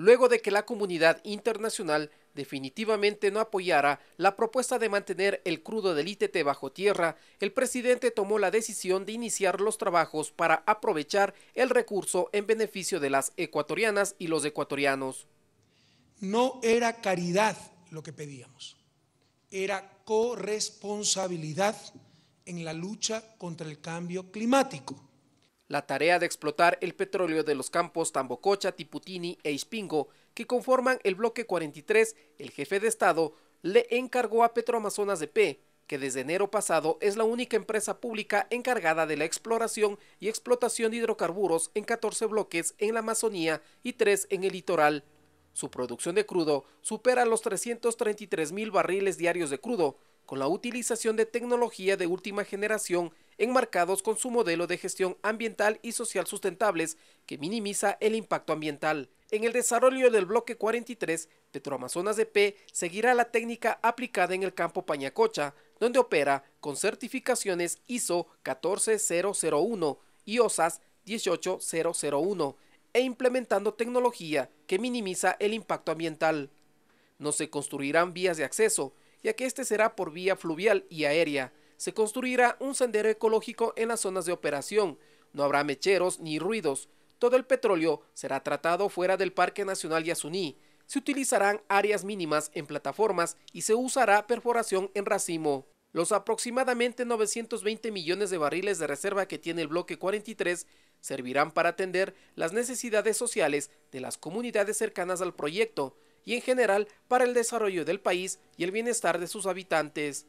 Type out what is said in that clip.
luego de que la comunidad internacional definitivamente no apoyara la propuesta de mantener el crudo del ITT bajo tierra, el presidente tomó la decisión de iniciar los trabajos para aprovechar el recurso en beneficio de las ecuatorianas y los ecuatorianos. No era caridad lo que pedíamos, era corresponsabilidad en la lucha contra el cambio climático la tarea de explotar el petróleo de los campos Tambococha, Tiputini e Ispingo, que conforman el bloque 43, el jefe de Estado le encargó a Petroamazonas de P, que desde enero pasado es la única empresa pública encargada de la exploración y explotación de hidrocarburos en 14 bloques en la Amazonía y 3 en el litoral. Su producción de crudo supera los 333 mil barriles diarios de crudo, con la utilización de tecnología de última generación enmarcados con su modelo de gestión ambiental y social sustentables que minimiza el impacto ambiental. En el desarrollo del bloque 43, Petroamazonas P seguirá la técnica aplicada en el campo Pañacocha, donde opera con certificaciones ISO 14001 y OSAS 18001 e implementando tecnología que minimiza el impacto ambiental. No se construirán vías de acceso, ya que este será por vía fluvial y aérea. Se construirá un sendero ecológico en las zonas de operación. No habrá mecheros ni ruidos. Todo el petróleo será tratado fuera del Parque Nacional Yasuní. Se utilizarán áreas mínimas en plataformas y se usará perforación en racimo. Los aproximadamente 920 millones de barriles de reserva que tiene el bloque 43 servirán para atender las necesidades sociales de las comunidades cercanas al proyecto y en general para el desarrollo del país y el bienestar de sus habitantes.